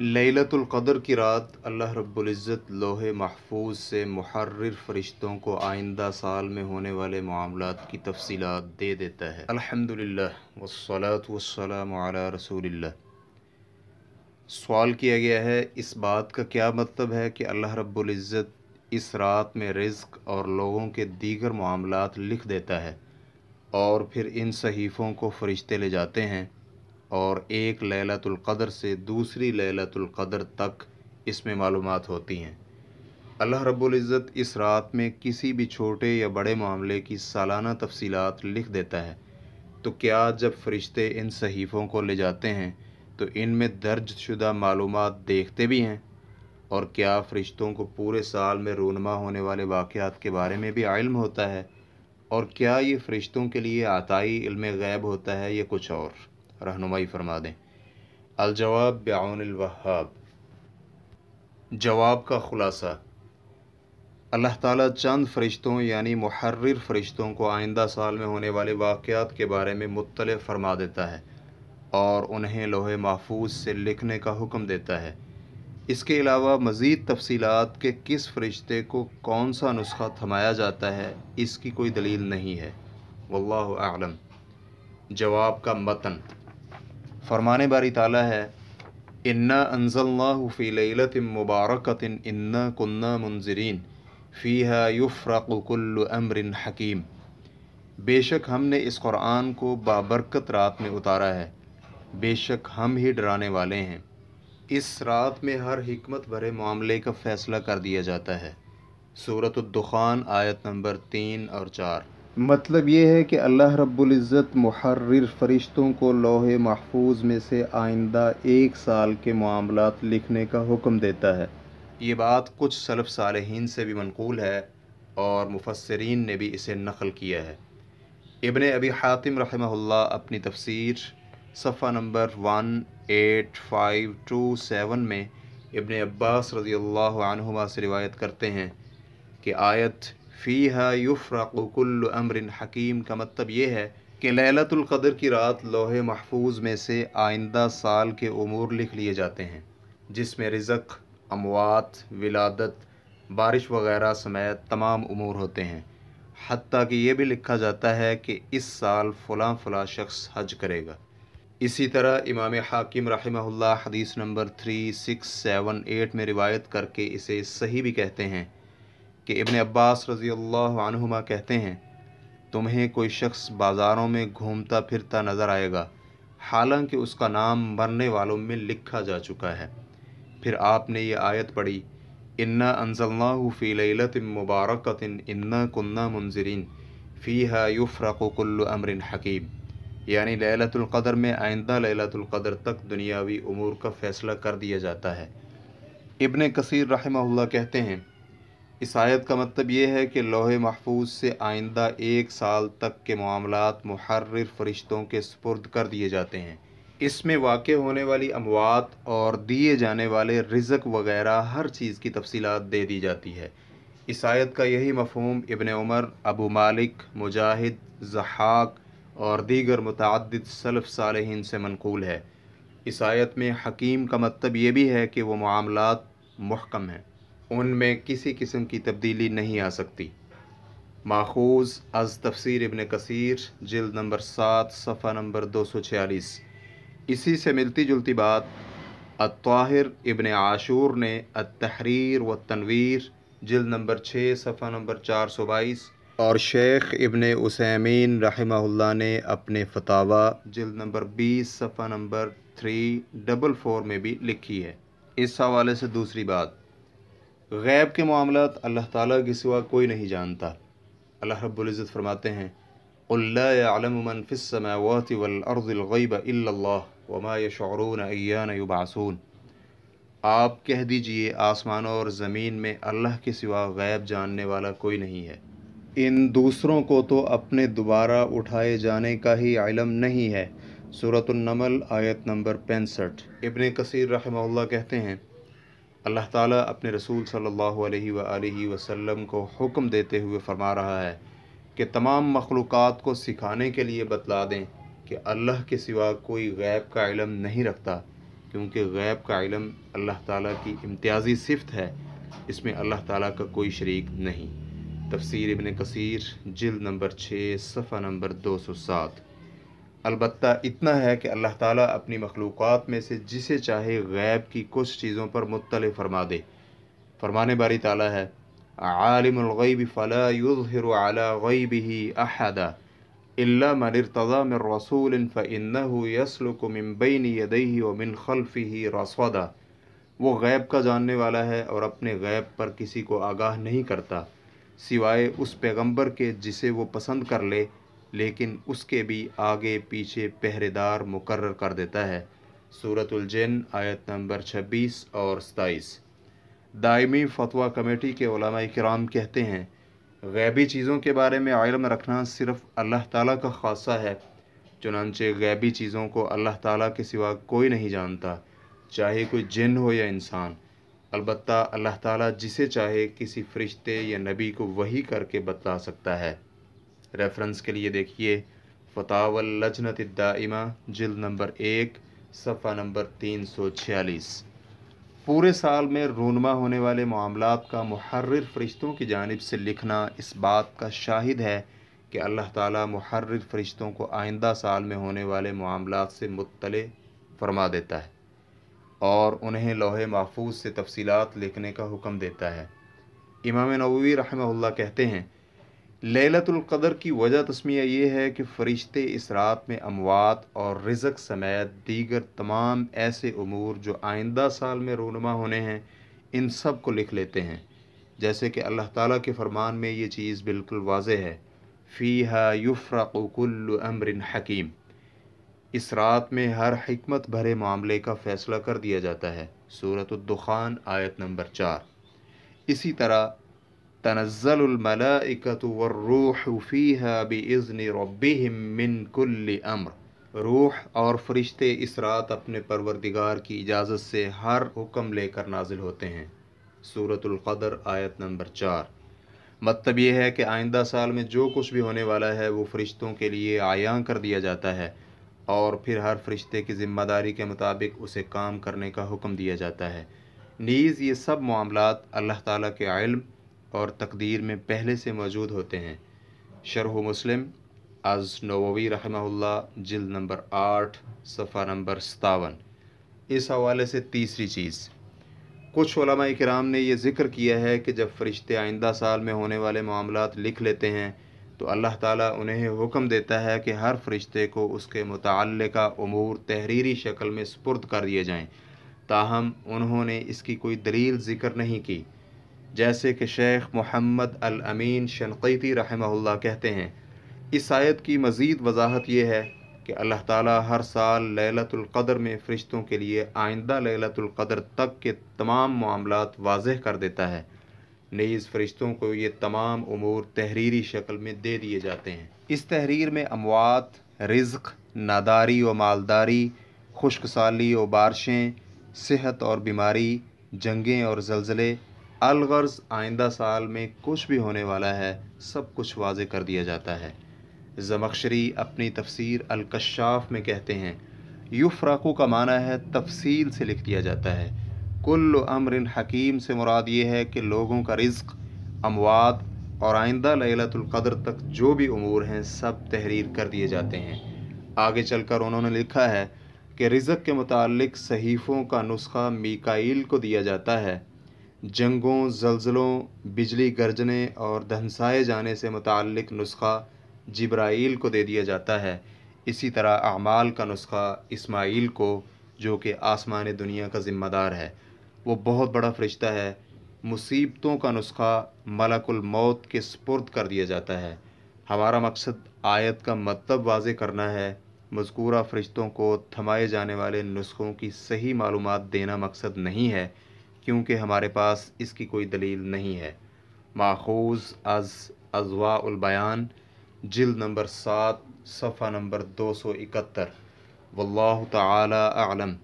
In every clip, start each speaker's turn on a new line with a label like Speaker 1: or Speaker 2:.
Speaker 1: लतुल्क़दर की रात अल्लाह रब्ज़त लोहे महफूज से महर्र फरिश्तों को आइंदा साल में होने वाले मामलों की तफसीत दे देता है अलहमदिल्ला वसलात वसलाम रसूल सवाल किया गया है इस बात का क्या मतलब है कि अल्लाह रब्ज़त इस रात में रिज्क और लोगों के दीगर मामलों लिख देता है और फिर इन सहीफ़ों को फरिश्ते ले जाते हैं और एक लैलतुल क़दर से दूसरी लैलतुल क़दर तक इसमें मालूम होती हैं अल्लाह रब्ज़त इस रात में किसी भी छोटे या बड़े मामले की सालाना तफसीलात लिख देता है तो क्या जब फरिश्ते इन सहीफ़ों को ले जाते हैं तो इनमें दर्ज शुदा मालूम देखते भी हैं और क्या फरिश्तों को पूरे साल में रोनमा होने वाले वाक़ात के बारे में भी इल्म होता है और क्या ये फ़रिश्तों के लिए आताई इल्म गैब होता है या कुछ और रहनुमाई फरमा दें अलजवाब बआनवहाब जवाब का ख़ुलासा अल्लाह ताला चंद फरिश्तों यानी महर्र फरिश्तों को आइंदा साल में होने वाले वाक़ात के बारे में मुतल फरमा देता है और उन्हें लोहे महफूज से लिखने का हुक्म देता है इसके अलावा मज़ीद तफसीत के किस फरिश्ते को कौन सा नुस्खा थमाया जाता है इसकी कोई दलील नहीं है वल्लम जवाब का मतन फरमान बारी ताला है इन्ना अनजल्लाफ़ी लत मुबारक इन्ना कन्ना मुनजरीन फ़ीहा युफ़्रकुल्ल अमरिन हकीम बेशक हमने इस कुरान को बाबरकत रात में उतारा है बेशक हम ही डराने वाले हैं इस रात में हर हमत भरे मामले का फ़ैसला कर दिया जाता है सूरत दुखान आयत नंबर तीन और चार मतलब ये है कि अल्लाह रब्ज़त महर्र फ़रिश्तों को लोहे महफूज में से आइंदा एक साल के मामला लिखने का हुक्म देता है ये बात कुछ सलफ़ सालहीन से भी मनकूल है और मुफसरीन ने भी इसे नकल किया है इबन अबी हातिम रहमहुल्ला अपनी तफसीर सफ़ा number one eight five two seven में इबन अब्बास रज़ी अल्लाह से रिवायत करते हैं कि आयत फ़ीहा युफ़्रकुल्ल अमरिन हकीम का मतलब ये है कि लैलतुल्क़दर की रात लोहे महफूज में से आइंदा साल के अमूर लिख लिए जाते हैं जिसमें रिजक अमवात विलादत बारिश वगैरह समेत तमाम अमूर होते हैं हती कि यह भी लिखा जाता है कि इस साल फ़लाँ फ़लाँ शख्स हज करेगा इसी तरह इमाम हाकिम रहमल्ला हदीस number three six seven eight में रिवायत करके इसे सही भी कहते हैं कि इबन अब्बास रज़ी अल्लाह कहते हैं तुम्हें कोई शख्स बाज़ारों में घूमता फिरता नज़र आएगा हालांकि उसका नाम मरने वालों में लिखा जा चुका है फिर आपने ये आयत पढ़ी इन्ना अनजल्ला फ़ी लत मुबारक इन्ना कुन्ना मुनजरिन फ़ी है युफ़रकुल्ल अमरिन हकीम यानी लैलतुल्क़दर में आइंदा लैलतुल्क़दर तक दुनियावी अमूर का फ़ैसला कर दिया जाता है इबन कसीर रहमल्ला कहते हैं इस आयत का मतलब ये है कि लोहे महफूज से आइंदा एक साल तक के मामला महर्र फरिश्तों के सपुर्द कर दिए जाते हैं इसमें वाक़ होने वाली अमवात और दिए जाने वाले रिजक वगैरह हर चीज़ की तफसीत दे दी जाती है इस आयत का यही मफहम इबन उमर अबू मालिक मुजाहिद जहाक और दीगर मतद सलफ़ साल से मनकूल है इस आयत में हकीम का मतलब ये भी है कि वो मामला महकम हैं उनमें किसी किस्म की तब्दीली नहीं आ सकती माखूज अज तफसर इबन कसर जल्द नंबर सात सफ़ा नंबर दो सौ छियालीस इसी से मिलती जुलती बात अताहिर इबन आशूर ने अतहरीर व तनवीर जल्द नंबर छः सफ़ा नंबर चार सौ बाईस और शेख इबन उसमीन रहमा ने अपने फतावा जल्द नंबर बीस सफ़ा नंबर थ्री डबल फोर में भी लिखी है इस हवाले से दूसरी बात गैब के मामला अल्लाह ताला के सिवा कोई नहीं जानता अल्लाह रब्ज़त फरमाते हैं उल्लामफ़िसमावती वलअर्ज़लगैब आप कह दीजिए आसमान और ज़मीन में अल्लाह के सिवा गैब जानने वाला कोई नहीं है इन दूसरों को तो अपने दोबारा उठाए जाने का ही इलम नहीं है सूरतुलनमल आयत नंबर पैंसठ इबन कसर रहमल्ला कहते हैं अल्लाह ताला अपने रसूल सल्लल्लाहु अलैहि वसल्लम को हुक्म देते हुए फरमा रहा है कि तमाम मखलूक़ को सिखाने के लिए बतला दें कि अल्लाह के सिवा कोई गैब का इलम नहीं रखता क्योंकि गैब का इलम अल्लाह ताला की इम्तियाज़ी सिफत है इसमें अल्लाह ताला का कोई शरीक नहीं तफसीर इबन कसीर जिल नंबर छः सफ़ा नंबर दो सौ सात अलबत् इतना है कि अल्लाह ताली अपनी मखलूक में से जिसे चाहे गैब की कुछ चीज़ों पर मुतल फरमा दे फरमाने बारी ताला है आलिमैब फ़लाहिर ही अहदा मनरतज़ा में रसूल फ़िन यसलुक मिन खलफ़ी रसौदा वो गैब का जानने वाला है और अपने गैब पर किसी को आगाह नहीं करता सिवाय उस पैगम्बर के जिसे वो पसंद कर ले लेकिन उसके भी आगे पीछे पहरेदार मुकर कर देता है सूरतुलजन आयत नंबर 26 और 27 दायमी फतवा कमेटी के कराम कहते हैं गैबी चीज़ों के बारे में आलम रखना सिर्फ़ अल्लाह ताला का खासा है चुनानचे गैबी चीज़ों को अल्लाह ताला के सिवा कोई नहीं जानता चाहे कोई जिन हो या इंसान अलबत् अल्लाह ताला जिसे चाहे किसी फरिश्ते या नबी को वही करके बता सकता है रेफरेंस के लिए देखिए फतावल लजनत दाइमा जिल नंबर एक सफ़ा नंबर तीन सौ छियालीस पूरे साल में रूनमा होने वाले मामला का महर्र फरिश्तों की जानब से लिखना इस बात का शाहिद है कि अल्लाह ताला महर्र फरिश्तों को आइंदा साल में होने वाले मामला से मुतल फरमा देता है और उन्हें लोहे महफूज से तफसीलात लिखने का हुक्म देता है इमाम नबी रहमल्ला कहते हैं ललतुल्क़दर की वजह तस्मिया ये है कि फ़रिश्ते इस रात में अमवात और रिजक समेत दीगर तमाम ऐसे अमूर जो आइंदा साल में रोनमा होने हैं इन सब को लिख लेते हैं जैसे कि अल्लाह ताला के फरमान में ये चीज़ बिल्कुल वाज है फ़ी युफ़्रकुल अमरिन हकीम इस रात में हर हमत भरे मामले का फ़ैसला कर दिया जाता है सूरत दुखान आयत नंबर चार इसी तरह तनज़ल मलाइकतरूह फ़ीहा बज़न रबिम मिन कुल्ल अम्र रूह और फरिश्ते इस रात अपने परवरदिगार की इजाज़त से हर हुक्म लेकर नाजिल होते हैं सूरतर आयत नंबर चार मतलब यह है कि आइंदा साल में जो कुछ भी होने वाला है वो फरिश्तों के लिए आयां कर दिया जाता है और फिर हर फरिश्ते की ज़िम्मेदारी के मुताबिक उसे काम करने का हुक्म दिया जाता है नीज़ ये सब मामला अल्लाह ताली के इल्म और तकदीर में पहले से मौजूद होते हैं शरह मुस्लिम अज़ नववी रहमल्ला जिल्द नंबर आठ सफ़ा नंबर सतावन इस हवाले से तीसरी चीज़ कुछ कराम ने यह ज़िक्र किया है कि जब फ़रिश्ते आइंदा साल में होने वाले मामला लिख लेते हैं तो अल्लाह ताला उन्हें हुक्म देता है कि हर फरिश्ते को उसके मुतल अमूर तहरीरी शक्ल में सुपुर्द कर दिए जाएँ ताहम उन्होंने इसकी कोई दलील ज़िक्र नहीं की जैसे कि शेख मोहम्मद अलमीन अमीन शनक़ी कहते हैं इस आयत की मज़ीद वजाहत यह है कि अल्लाह ताला हर साल ललतुल्क़दर में फ़रिश्तों के लिए आइंदा ललतुल्क़दर तक के तमाम मामला वाज कर देता है नईज़ फ़रिश्तों को ये तमाम अमूर तहरीरी शक्ल में दे दिए जाते हैं इस तहरीर में अमवात रिज्क नादारी व मालदारी साली व बारिशें सेहत और बीमारी जंगें और जलजले अलगर्ज आइंदा साल में कुछ भी होने वाला है सब कुछ वाज कर दिया जाता है जमक्शरी अपनी तफसीर अलकशाफ में कहते हैं फ्राक़ू का माना है तफसील से लिख दिया जाता है कुल अमरिन हकीम से मुराद ये है कि लोगों का रिज्क अमवात और आइंदा लैलतुल्क़द्र तक जो भी अमूर हैं सब तहरीर कर दिए जाते हैं आगे चलकर उन्होंने लिखा है कि रिज़क के मुतल सहीफ़ों का नुस्खा मिकाइल को दिया जाता है जंगों जल्जलों बिजली गरजने और धंसाए जाने से मुतक नुस्खा जब्राइल को दे दिया जाता है इसी तरह अमाल का नुस्खा इस्माइल को जो कि आसमान दुनिया का ज़िम्मेदार है वो बहुत बड़ा फरिश्ता है मुसीबतों का नुस्खा मलकुलमौत के सपुर्द कर दिया जाता है हमारा मकसद आयत का मतलब वाज करना है मजकूरा फरिश्तों को थमाए जाने वाले नुस्खों की सही मालूम देना मकसद नहीं है क्योंकि हमारे पास इसकी कोई दलील नहीं है माखूज अज अजवाबयान जिल नंबर सात सफ़ा नंबर दो सौ इकहत्तर वल्ल तलम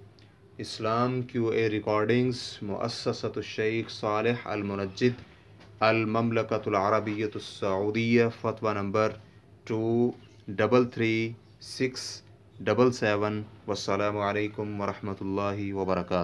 Speaker 1: इस्लाम क्यू ए रिकॉर्डिंग्स मुससतशेख साल अलमनजद अलममलकतरबियतसऊदिया फ़तवा number two double three six double seven वालकम वरहमल वर्का